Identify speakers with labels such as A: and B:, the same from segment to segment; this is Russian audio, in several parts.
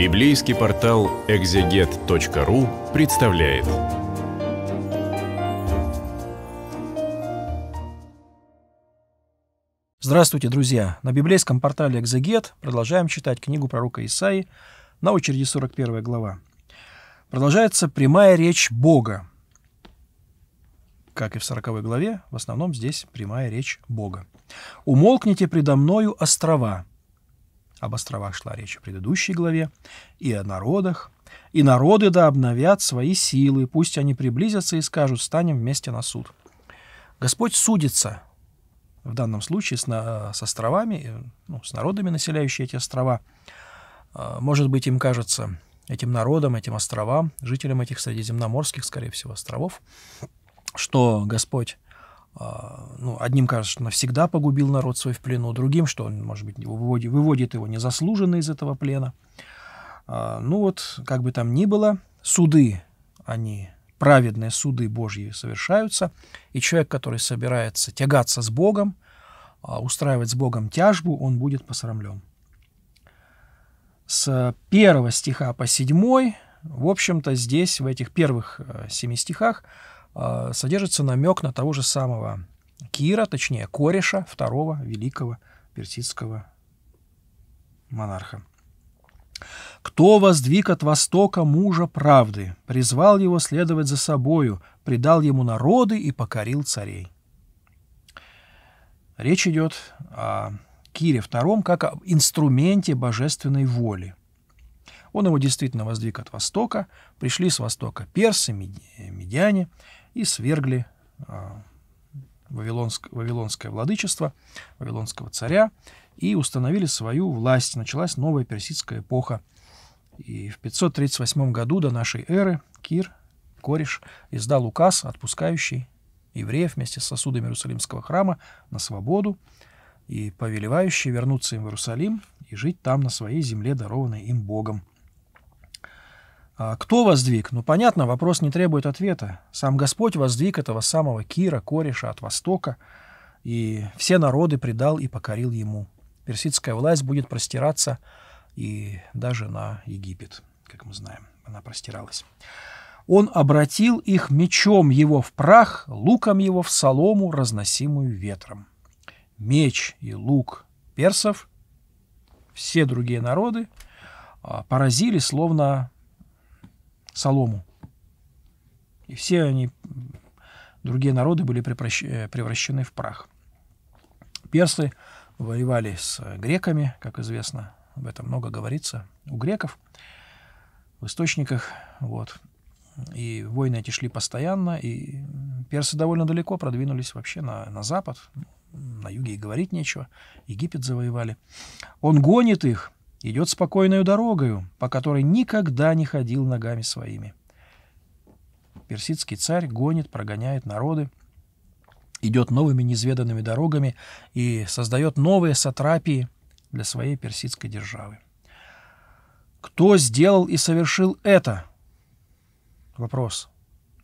A: Библейский портал экзегет.ру представляет. Здравствуйте, друзья! На библейском портале «Экзегет» продолжаем читать книгу пророка Исаи, на очереди 41 глава. Продолжается прямая речь Бога. Как и в 40 главе, в основном здесь прямая речь Бога. «Умолкните предо мною острова, об островах шла речь в предыдущей главе, и о народах. «И народы да обновят свои силы, пусть они приблизятся и скажут, станем вместе на суд». Господь судится, в данном случае с, на, с островами, э, ну, с народами, населяющими эти острова. А, может быть, им кажется, этим народам, этим островам, жителям этих средиземноморских, скорее всего, островов, что Господь а, ну, одним кажется, что навсегда погубил народ свой в плену, другим, что он, может быть, его выводит, выводит его незаслуженно из этого плена. А, ну вот, как бы там ни было, суды, они, праведные суды Божьи совершаются, и человек, который собирается тягаться с Богом, а, устраивать с Богом тяжбу, он будет посрамлен. С первого стиха по седьмой, в общем-то, здесь, в этих первых э, семи стихах, а, содержится намек на того же самого Кира, точнее, кореша второго великого персидского монарха. «Кто воздвиг от востока мужа правды, призвал его следовать за собою, предал ему народы и покорил царей?» Речь идет о Кире II как об инструменте божественной воли. Он его действительно воздвиг от востока, пришли с востока персы, медиане, и свергли а, Вавилонск, вавилонское владычество, вавилонского царя, и установили свою власть. Началась новая персидская эпоха. И в 538 году до нашей эры Кир, кореш, издал указ, отпускающий евреев вместе с сосудами Иерусалимского храма на свободу и повелевающий вернуться им в Иерусалим и жить там на своей земле, дарованной им Богом. А кто воздвиг? Ну, понятно, вопрос не требует ответа. Сам Господь воздвиг этого самого Кира, кореша от Востока, и все народы предал и покорил ему. Персидская власть будет простираться и даже на Египет, как мы знаем, она простиралась. Он обратил их мечом его в прах, луком его в солому, разносимую ветром. Меч и лук персов, все другие народы, а, поразили словно солому. И все они, другие народы, были э, превращены в прах. Персы воевали с греками, как известно, об этом много говорится у греков в источниках. Вот. И войны эти шли постоянно, и персы довольно далеко продвинулись вообще на, на запад, на юге и говорить нечего. Египет завоевали. Он гонит их, идет спокойную дорогою, по которой никогда не ходил ногами своими. Персидский царь гонит, прогоняет народы, идет новыми неизведанными дорогами и создает новые сатрапии для своей персидской державы. Кто сделал и совершил это? Вопрос.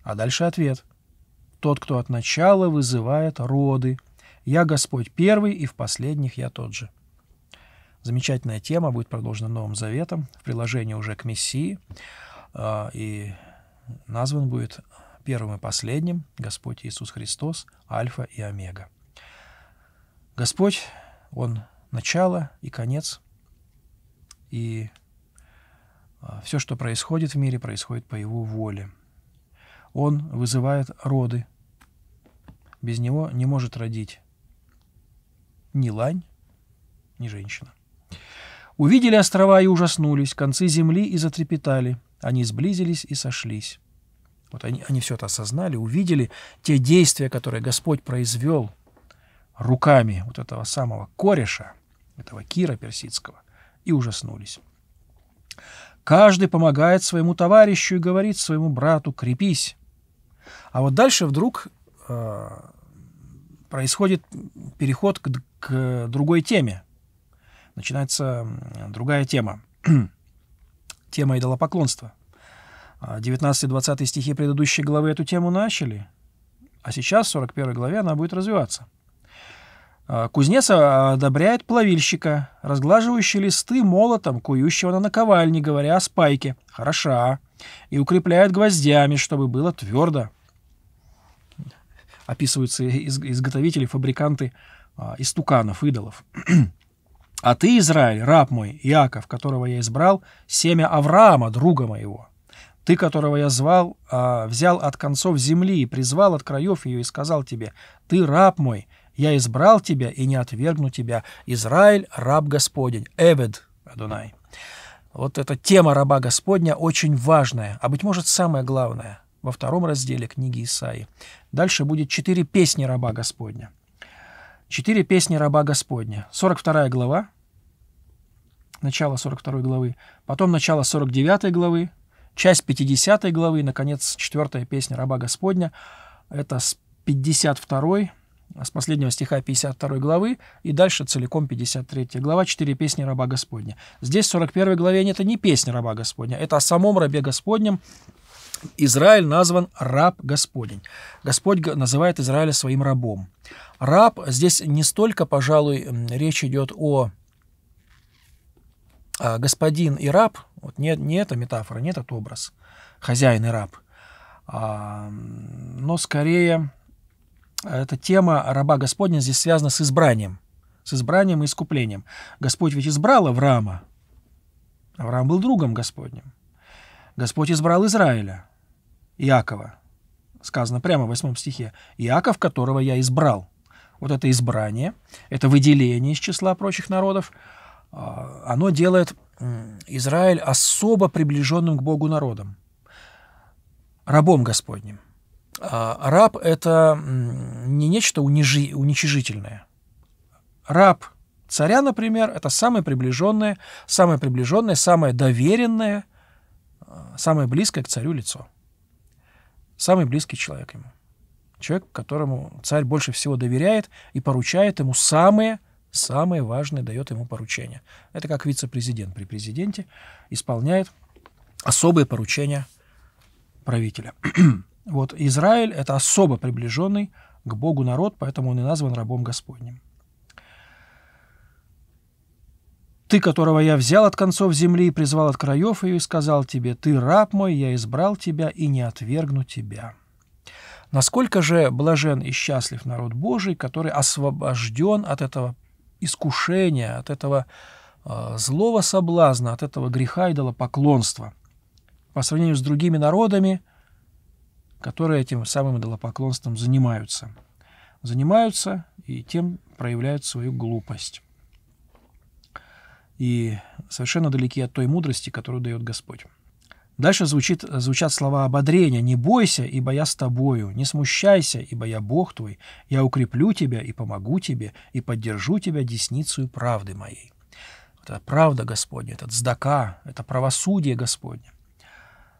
A: А дальше ответ. Тот, кто от начала вызывает роды. Я Господь первый, и в последних я тот же. Замечательная тема, будет продолжена Новым Заветом, в приложении уже к Мессии, а, и назван будет первым и последним Господь Иисус Христос, Альфа и Омега. Господь, Он начало и конец, и а, все, что происходит в мире, происходит по Его воле. Он вызывает роды. Без Него не может родить ни лань, ни женщина. Увидели острова и ужаснулись, концы земли и затрепетали. Они сблизились и сошлись. Вот они, они все это осознали, увидели те действия, которые Господь произвел руками вот этого самого кореша, этого Кира персидского, и ужаснулись. Каждый помогает своему товарищу и говорит своему брату «крепись». А вот дальше вдруг э, происходит переход к, к другой теме начинается другая тема. тема идолопоклонства. 19-20 а, стихи предыдущей главы эту тему начали, а сейчас, в 41 главе, она будет развиваться. А, кузнец одобряет плавильщика, разглаживающий листы молотом, кующего на наковальне, говоря о спайке. Хороша. И укрепляет гвоздями, чтобы было твердо. Описываются изготовители, фабриканты а, истуканов, идолов. А ты, Израиль, раб мой, Яков, которого я избрал, семя Авраама, друга моего. Ты, которого я звал, а, взял от концов земли и призвал от краев ее и сказал тебе, ты раб мой, я избрал тебя и не отвергну тебя. Израиль, раб Господень, Эвед, Адунай. Вот эта тема раба Господня очень важная, а, быть может, самая главная во втором разделе книги Исаи. Дальше будет четыре песни раба Господня. Четыре песни раба Господня. 42 глава, начало 42 главы, потом начало 49 главы, часть 50 главы, и, наконец, четвертая песня раба Господня. Это с 52 с последнего стиха 52 главы и дальше целиком 53 глава, 4 песни раба Господня. Здесь в 41 главе нет не песня раба Господня, это о самом рабе Господнем, Израиль назван раб Господень. Господь называет Израиля своим рабом. Раб здесь не столько, пожалуй, речь идет о а, господин и раб, вот не, не эта метафора, не этот образ, хозяин и раб, а, но скорее а, эта тема раба Господня здесь связана с избранием, с избранием и искуплением. Господь ведь избрал Авраама, Авраам был другом Господним. Господь избрал Израиля, Иакова, сказано прямо в восьмом стихе, Иаков, которого я избрал. Вот это избрание, это выделение из числа прочих народов, а, оно делает Израиль особо приближенным к Богу народом, рабом Господним. А, раб – это не нечто унижи, уничижительное. Раб царя, например, это самое приближенное, самое приближенное, самое доверенное – самое близкое к царю лицо. Самый близкий человек ему. Человек, которому царь больше всего доверяет и поручает ему самые, самые важные, дает ему поручения. Это как вице-президент при президенте исполняет особые поручения правителя. вот Израиль – это особо приближенный к Богу народ, поэтому он и назван рабом Господним. Ты, которого я взял от концов земли и призвал от краев ее, и сказал тебе, «Ты раб мой, я избрал тебя и не отвергну тебя». Насколько же блажен и счастлив народ Божий, который освобожден от этого искушения, от этого э, злого соблазна, от этого греха и поклонства По сравнению с другими народами, которые этим самым идолопоклонством занимаются. Занимаются и тем проявляют свою глупость и совершенно далеки от той мудрости, которую дает Господь. Дальше звучит, звучат слова ободрения. «Не бойся, ибо я с тобою, не смущайся, ибо я Бог твой, я укреплю тебя и помогу тебе, и поддержу тебя десницей правды моей». это правда Господня, это здака, это правосудие Господне.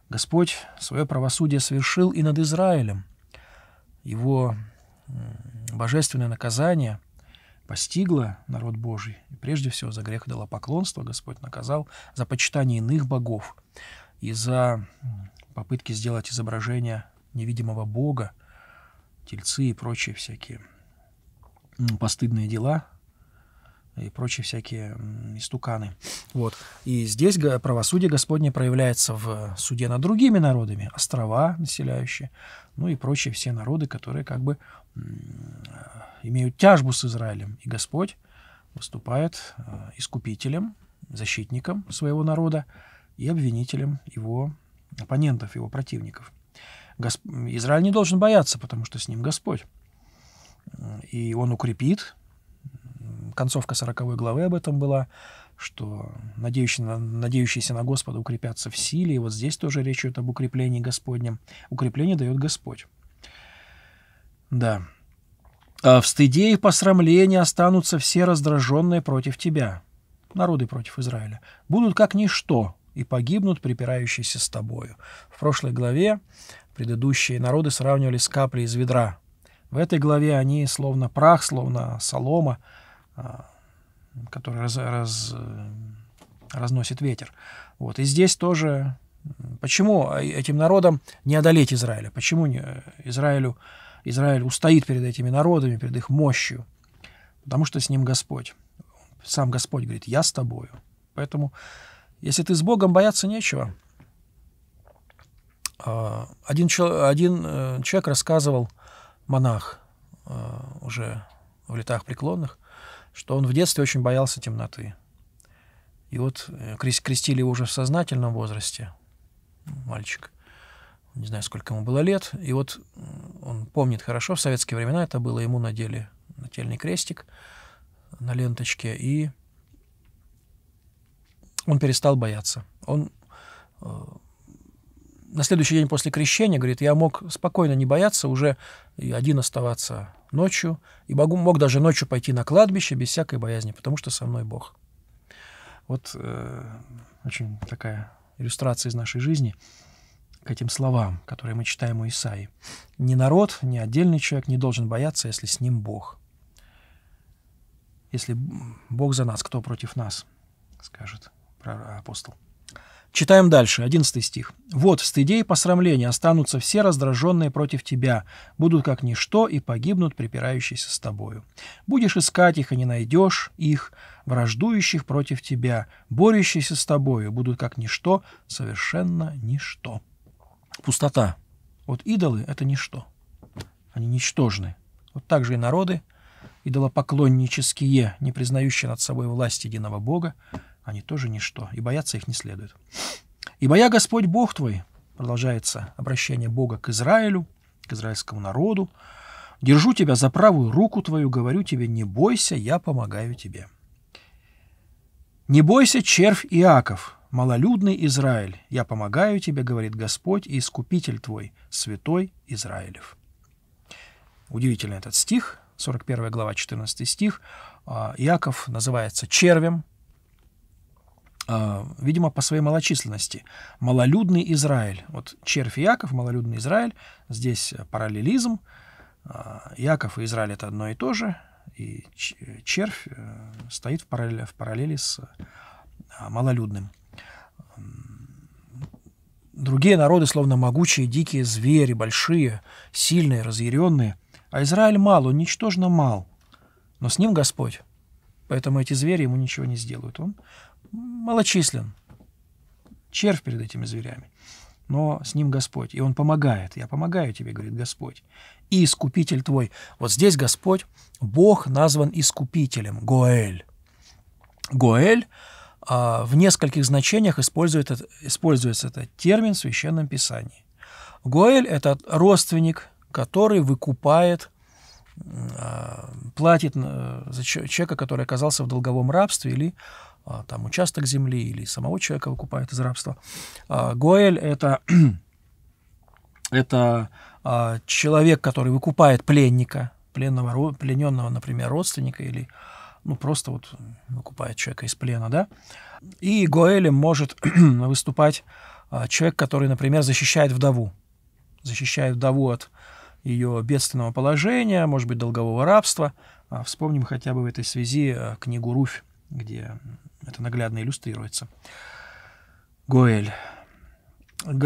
A: Господь свое правосудие совершил и над Израилем. Его божественное наказание – постигла народ Божий, и прежде всего за грех дала поклонство Господь наказал, за почитание иных богов и за попытки сделать изображение невидимого бога, тельцы и прочие всякие постыдные дела и прочие всякие истуканы. Вот. И здесь правосудие Господне проявляется в суде над другими народами, острова населяющие, ну и прочие все народы, которые как бы имеют тяжбу с Израилем, и Господь выступает э, искупителем, защитником своего народа и обвинителем его оппонентов, его противников. Госп... Израиль не должен бояться, потому что с ним Господь. И он укрепит. Концовка 40 главы об этом была, что надеющиеся на, надеющиеся на Господа укрепятся в силе. И вот здесь тоже речь идет об укреплении Господнем. Укрепление дает Господь. Да. А в стыде и посрамлении останутся все раздраженные против тебя, народы против Израиля. Будут как ничто и погибнут, припирающиеся с тобою. В прошлой главе предыдущие народы сравнивали с каплей из ведра. В этой главе они словно прах, словно солома, а, который раз, раз, разносит ветер. Вот. И здесь тоже... Почему этим народам не одолеть Израиля? Почему не, э, Израилю Израиль устоит перед этими народами, перед их мощью, потому что с ним Господь. Сам Господь говорит, я с тобою. Поэтому, если ты с Богом, бояться нечего. А, один, один э, человек рассказывал, монах э, уже в летах преклонных, что он в детстве очень боялся темноты. И вот э, крестили его уже в сознательном возрасте, мальчик не знаю, сколько ему было лет, и вот он помнит хорошо, в советские времена это было, ему надели нательный крестик на ленточке, и он перестал бояться. Он э, на следующий день после крещения, говорит, я мог спокойно не бояться, уже и один оставаться ночью, и могу, мог даже ночью пойти на кладбище без всякой боязни, потому что со мной Бог. Вот э, очень такая иллюстрация из нашей жизни – к этим словам, которые мы читаем у Исаи. Ни народ, ни отдельный человек не должен бояться, если с ним Бог. Если Бог за нас, кто против нас, скажет апостол. Читаем дальше, 11 стих. «Вот в стыде и посрамлении останутся все раздраженные против тебя, будут как ничто и погибнут припирающиеся с тобою. Будешь искать их, и не найдешь их, враждующих против тебя, борющиеся с тобою, будут как ничто, совершенно ничто» пустота. Вот идолы — это ничто. Они ничтожны. Вот так же и народы, идолопоклоннические, не признающие над собой власть единого Бога, они тоже ничто, и бояться их не следует. «Ибо я Господь Бог твой», продолжается обращение Бога к Израилю, к израильскому народу, «держу тебя за правую руку твою, говорю тебе, не бойся, я помогаю тебе». «Не бойся, червь Иаков», Малолюдный Израиль, я помогаю тебе, говорит Господь, и Искупитель твой, Святой Израилев. Удивительный этот стих, 41 глава, 14 стих. А, Иаков называется червем, а, видимо, по своей малочисленности. Малолюдный Израиль. Вот червь Иаков, малолюдный Израиль. Здесь параллелизм. А, Иаков и Израиль — это одно и то же. И червь э, стоит в параллели, в параллели с малолюдным. Другие народы словно могучие дикие звери, большие, сильные, разъяренные. А Израиль мал, он ничтожно мал. Но с ним Господь. Поэтому эти звери ему ничего не сделают. Он малочислен. Червь перед этими зверями. Но с ним Господь. И он помогает. Я помогаю тебе, говорит Господь. И искупитель твой. Вот здесь Господь, Бог назван искупителем. Гоэль. Гоэль а, в нескольких значениях использует, используется этот термин в Священном Писании. Гоэль – это родственник, который выкупает, а, платит э, за человека, который оказался в долговом рабстве или а, там участок земли, или самого человека выкупает из рабства. Гоэль – это, это человек, который выкупает пленника, пленного, плененного, например, родственника или родственника, ну, просто вот выкупает человека из плена, да. И Гоэлем может выступать а, человек, который, например, защищает вдову, защищает вдову от ее бедственного положения, может быть, долгового рабства. А, вспомним хотя бы в этой связи а, книгу «Руфь», где это наглядно иллюстрируется. Гоэль.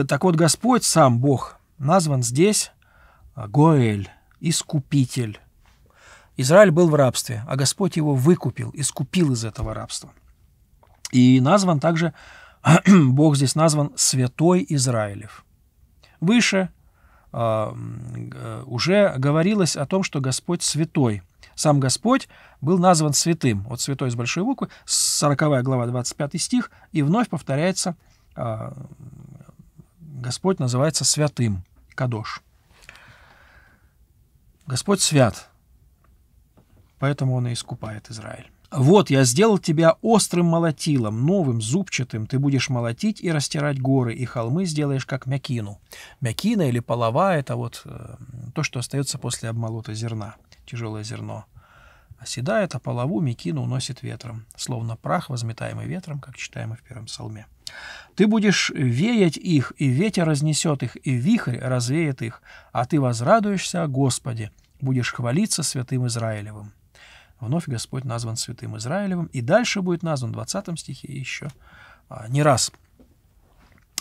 A: Так вот, Господь, сам Бог, назван здесь Гоэль, Искупитель, Израиль был в рабстве, а Господь его выкупил, искупил из этого рабства. И назван также, Бог здесь назван Святой Израилев. Выше э, уже говорилось о том, что Господь святой. Сам Господь был назван святым. Вот святой с большой буквы, 40 глава, 25 стих, и вновь повторяется, э, Господь называется святым, Кадош. Господь свят – Поэтому он и искупает Израиль. «Вот я сделал тебя острым молотилом, новым, зубчатым. Ты будешь молотить и растирать горы, и холмы сделаешь, как мякину». Мякина или полова – это вот э, то, что остается после обмолота зерна, тяжелое зерно. Оседает, а полову мякину уносит ветром, словно прах, возметаемый ветром, как читаем и в первом псалме. «Ты будешь веять их, и ветер разнесет их, и вихрь развеет их, а ты возрадуешься о Господе, будешь хвалиться святым Израилевым». Вновь Господь назван святым Израилевым, и дальше будет назван в 20 стихе еще а, не раз.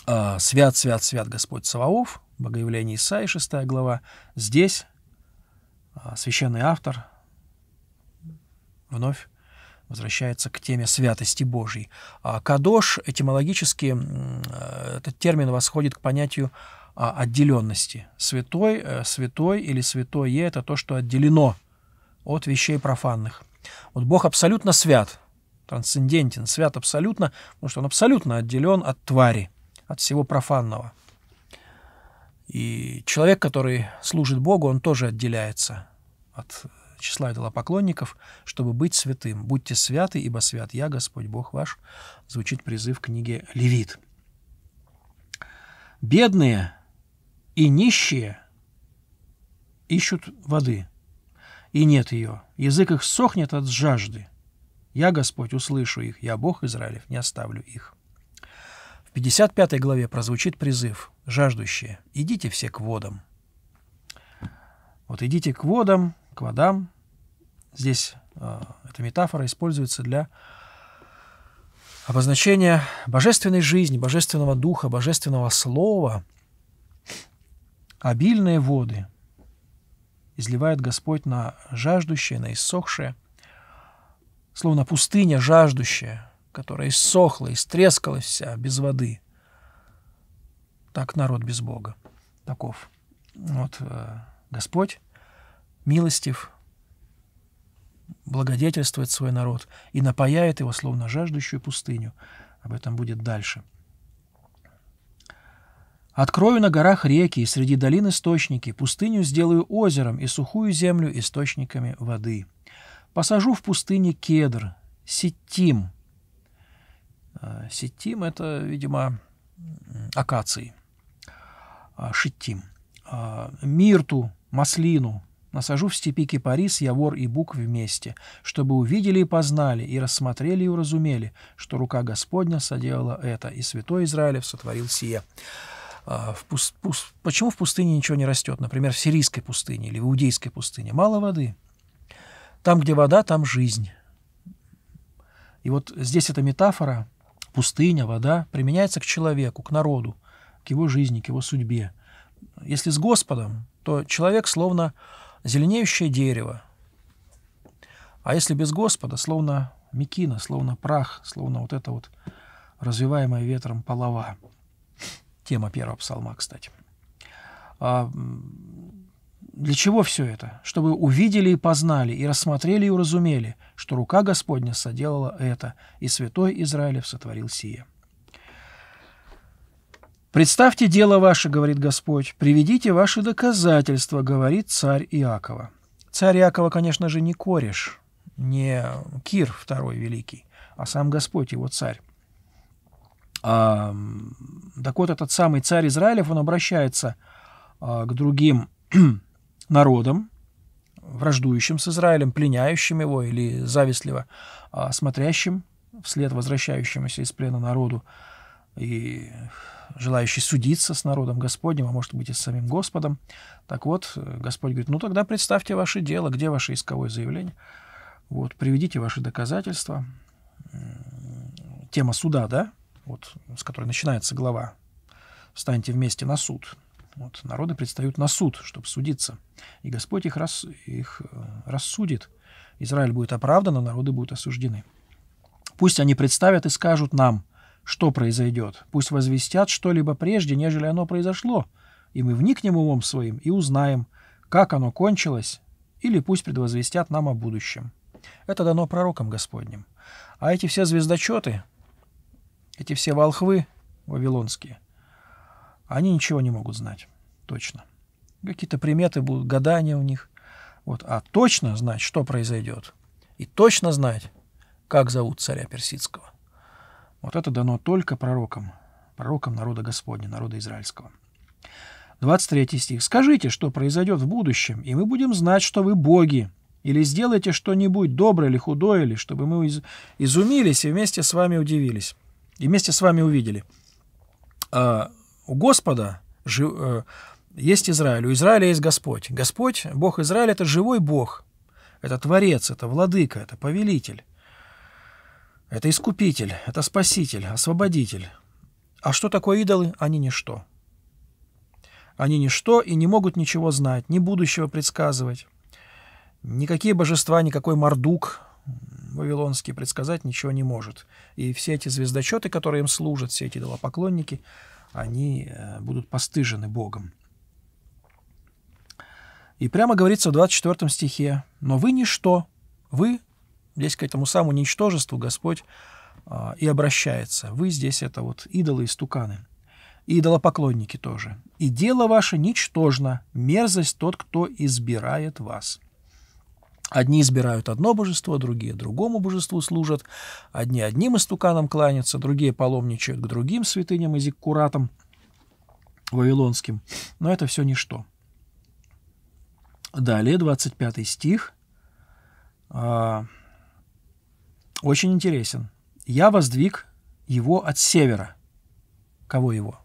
A: А, «Свят, свят, свят Господь Саваоф», Богоявление Исаии, 6 глава. Здесь а, священный автор вновь возвращается к теме святости Божьей. А кадош этимологически, э, этот термин восходит к понятию а, отделенности. Святой, э, святой или святое – это то, что отделено – от вещей профанных. Вот Бог абсолютно свят, трансцендентен, свят абсолютно, потому что он абсолютно отделен от твари, от всего профанного. И человек, который служит Богу, он тоже отделяется от числа идолопоклонников, чтобы быть святым. «Будьте святы, ибо свят я, Господь Бог ваш», звучит призыв в книге «Левит». Бедные и нищие ищут воды – и нет ее. Язык их сохнет от жажды. Я, Господь, услышу их, я, Бог Израилев, не оставлю их». В 55 главе прозвучит призыв «Жаждущие, идите все к водам». Вот идите к водам, к водам. Здесь э, эта метафора используется для обозначения божественной жизни, божественного духа, божественного слова. Обильные воды, изливает Господь на жаждущее, на иссохшее, словно пустыня жаждущая, которая иссохла, истрескалась вся без воды. Так народ без Бога. Таков. Вот э, Господь милостив, благодетельствует свой народ и напаяет его, словно жаждущую пустыню. Об этом будет дальше. Открою на горах реки и среди долин источники, пустыню сделаю озером и сухую землю источниками воды. Посажу в пустыне кедр, сетим. А, сетим — это, видимо, акации. А, Шитим. А, мирту, маслину. Насажу в степи кипарис, явор и бук вместе, чтобы увидели и познали, и рассмотрели и уразумели, что рука Господня соделала это, и святой Израилев сотворил сие». А, в пуст, пуст, почему в пустыне ничего не растет? Например, в сирийской пустыне или в иудейской пустыне. Мало воды. Там, где вода, там жизнь. И вот здесь эта метафора, пустыня, вода, применяется к человеку, к народу, к его жизни, к его судьбе. Если с Господом, то человек словно зеленеющее дерево. А если без Господа, словно мекина, словно прах, словно вот это вот развиваемое ветром полова тема первого псалма, кстати. А, для чего все это? Чтобы увидели и познали, и рассмотрели и уразумели, что рука Господня соделала это, и святой Израилев сотворил сие. «Представьте дело ваше, — говорит Господь, — приведите ваши доказательства, — говорит царь Иакова». Царь Иакова, конечно же, не кореш, не Кир II Великий, а сам Господь его царь. А, так вот, этот самый царь Израилев, он обращается э, к другим народам, враждующим с Израилем, пленяющим его или завистливо э, смотрящим вслед возвращающемуся из плена народу и желающий судиться с народом Господним, а может быть и с самим Господом. Так вот, Господь говорит, ну тогда представьте ваше дело, где ваше исковое заявление, вот, приведите ваши доказательства. Тема суда, да, вот, с которой начинается глава «Встаньте вместе на суд». Вот, народы предстают на суд, чтобы судиться. И Господь их, рас, их э, рассудит. Израиль будет оправдан, а народы будут осуждены. Пусть они представят и скажут нам, что произойдет. Пусть возвестят что-либо прежде, нежели оно произошло. И мы вникнем умом своим и узнаем, как оно кончилось, или пусть предвозвестят нам о будущем. Это дано пророкам Господним. А эти все звездочеты, эти все волхвы вавилонские, они ничего не могут знать. Точно. Какие-то приметы будут, гадания у них. Вот. А точно знать, что произойдет. И точно знать, как зовут царя персидского. Вот это дано только пророкам, пророкам народа Господня, народа израильского. 23 стих. «Скажите, что произойдет в будущем, и мы будем знать, что вы боги, или сделайте что-нибудь доброе или худое, или чтобы мы из изумились и вместе с вами удивились». И вместе с вами увидели. А, у Господа э, есть Израиль, у Израиля есть Господь. Господь, Бог Израиля, это живой Бог, это Творец, это Владыка, это Повелитель, это Искупитель, это Спаситель, Освободитель. А что такое идолы? Они ничто. Они ничто и не могут ничего знать, ни будущего предсказывать. Никакие божества, никакой мордук, Вавилонский предсказать ничего не может. И все эти звездочеты, которые им служат, все эти идолопоклонники, они э, будут постыжены Богом. И прямо говорится в 24 стихе, «Но вы ничто, вы, здесь к этому самому ничтожеству Господь а, и обращается. Вы здесь это вот идолы и стуканы, и идолопоклонники тоже. И дело ваше ничтожно, мерзость тот, кто избирает вас». Одни избирают одно божество, другие другому божеству служат, одни одним истуканам кланятся, другие паломничают к другим святыням и зиккуратам вавилонским. Но это все ничто. Далее, 25 стих. А, очень интересен. «Я воздвиг его от севера». Кого его?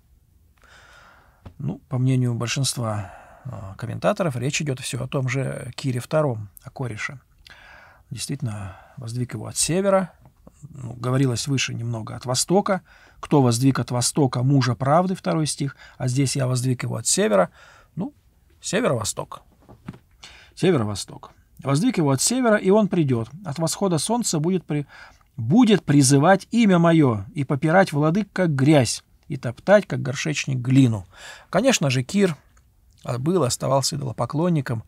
A: Ну, по мнению большинства а, комментаторов речь идет все о том же Кире II, о кореше. Действительно, воздвиг его от севера, ну, говорилось выше немного от востока. Кто воздвиг от востока мужа правды, второй стих, а здесь я воздвиг его от севера. Ну, северо-восток. Северо-восток. Воздвиг его от севера, и он придет. От восхода солнца будет, при... будет призывать имя мое и попирать владык, как грязь, и топтать, как горшечник, глину. Конечно же, Кир а был и оставался идолопоклонником,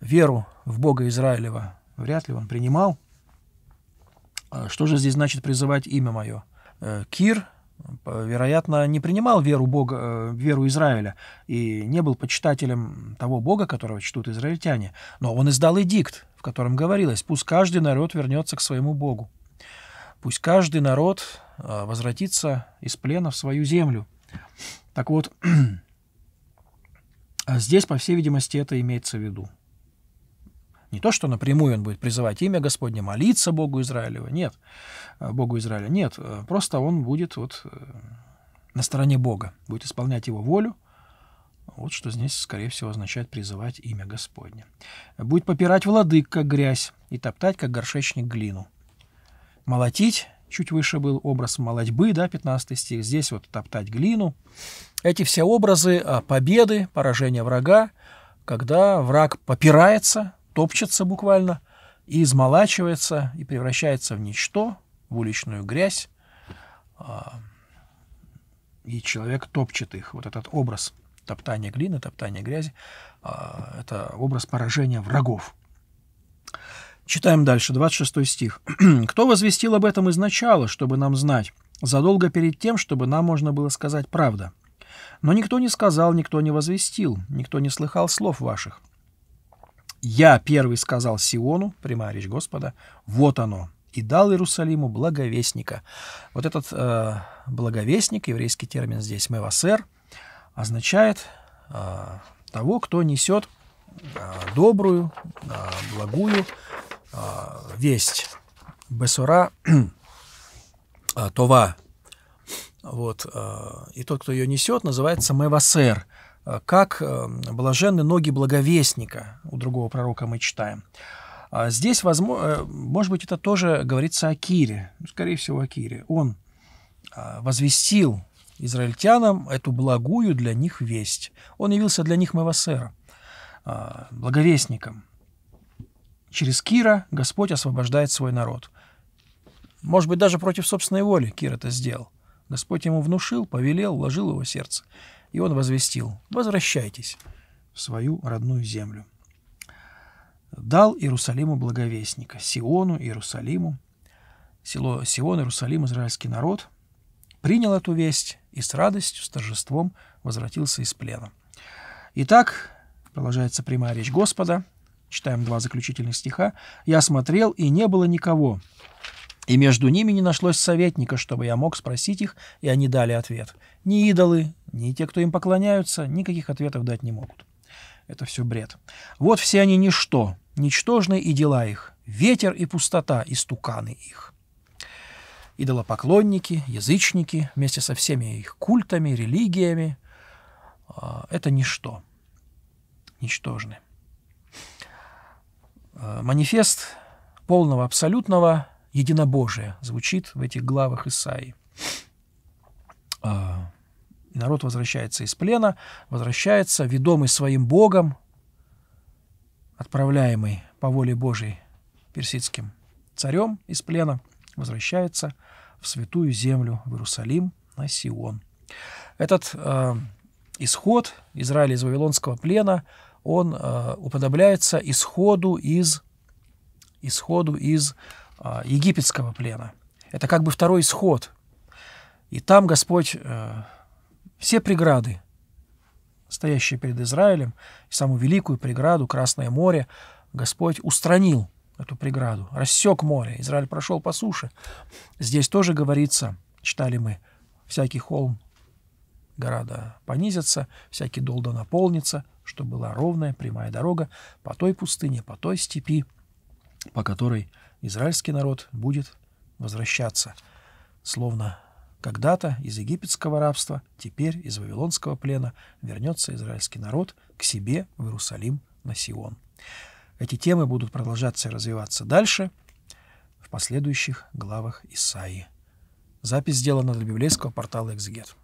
A: веру в Бога Израилева вряд ли он принимал. А что же здесь значит призывать имя мое? Э, Кир, вероятно, не принимал веру, Бога, э, веру Израиля и не был почитателем того Бога, которого чтут израильтяне. Но он издал эдикт, в котором говорилось, пусть каждый народ вернется к своему Богу. Пусть каждый народ э, возвратится из плена в свою землю. Так вот, А здесь, по всей видимости, это имеется в виду. Не то, что напрямую он будет призывать имя Господне, молиться Богу Израилева, нет, э, Богу Израиля, нет, э, просто он будет вот э, на стороне Бога, будет исполнять его волю, вот что здесь, скорее всего, означает призывать имя Господне. Будет попирать владык, как грязь, и топтать, как горшечник, глину. Молотить Чуть выше был образ молодьбы, да, 15 стих. Здесь вот топтать глину. Эти все образы а, победы, поражения врага, когда враг попирается, топчется буквально, и измолачивается, и превращается в ничто, в уличную грязь. А, и человек топчет их. Вот этот образ топтания глины, топтания грязи, а, это образ поражения врагов. Читаем дальше, 26 стих. «Кто возвестил об этом изначало, чтобы нам знать, задолго перед тем, чтобы нам можно было сказать правда? Но никто не сказал, никто не возвестил, никто не слыхал слов ваших. Я первый сказал Сиону, прямая речь Господа, вот оно, и дал Иерусалиму благовестника». Вот этот э, благовестник, еврейский термин здесь «мевасер», означает э, того, кто несет э, добрую, э, благую, а, весть Бесура, а, Това. Вот. А, и тот, кто ее несет, называется Мевасер. Как э, блаженны ноги благовестника. У другого пророка мы читаем. Здесь, возможно, э, может быть, это тоже говорится о Кире. Ну, скорее всего, о Кире. Он возвестил израильтянам эту благую для них весть. Он явился для них Мевасером, благовестником – Через Кира Господь освобождает свой народ. Может быть, даже против собственной воли Кир это сделал. Господь ему внушил, повелел, вложил его сердце. И он возвестил «Возвращайтесь в свою родную землю». Дал Иерусалиму благовестника, Сиону, Иерусалиму. Село Сион, Иерусалим, израильский народ принял эту весть и с радостью, с торжеством возвратился из плена. Итак, продолжается прямая речь Господа – читаем два заключительных стиха, «Я смотрел, и не было никого, и между ними не нашлось советника, чтобы я мог спросить их, и они дали ответ. Ни идолы, ни те, кто им поклоняются, никаких ответов дать не могут». Это все бред. «Вот все они ничто, ничтожны и дела их, ветер и пустота, и стуканы их». Идолопоклонники, язычники, вместе со всеми их культами, религиями, а, это ничто, ничтожны. Э, манифест полного абсолютного единобожия звучит в этих главах Исаии. Э, народ возвращается из плена, возвращается, ведомый своим Богом, отправляемый по воле Божией персидским царем из плена, возвращается в святую землю, в Иерусалим, на Сион. Этот э, исход Израиля из Вавилонского плена – он э, уподобляется исходу из, исходу из э, египетского плена. Это как бы второй исход. И там Господь э, все преграды, стоящие перед Израилем, самую великую преграду, Красное море, Господь устранил эту преграду, рассек море, Израиль прошел по суше. Здесь тоже говорится, читали мы, всякий холм города понизится, всякий долда наполнится, что была ровная прямая дорога по той пустыне, по той степи, по которой израильский народ будет возвращаться, словно когда-то из египетского рабства, теперь из вавилонского плена вернется израильский народ к себе в Иерусалим на Сион. Эти темы будут продолжаться и развиваться дальше в последующих главах Исаии. Запись сделана для библейского портала «Экзегет».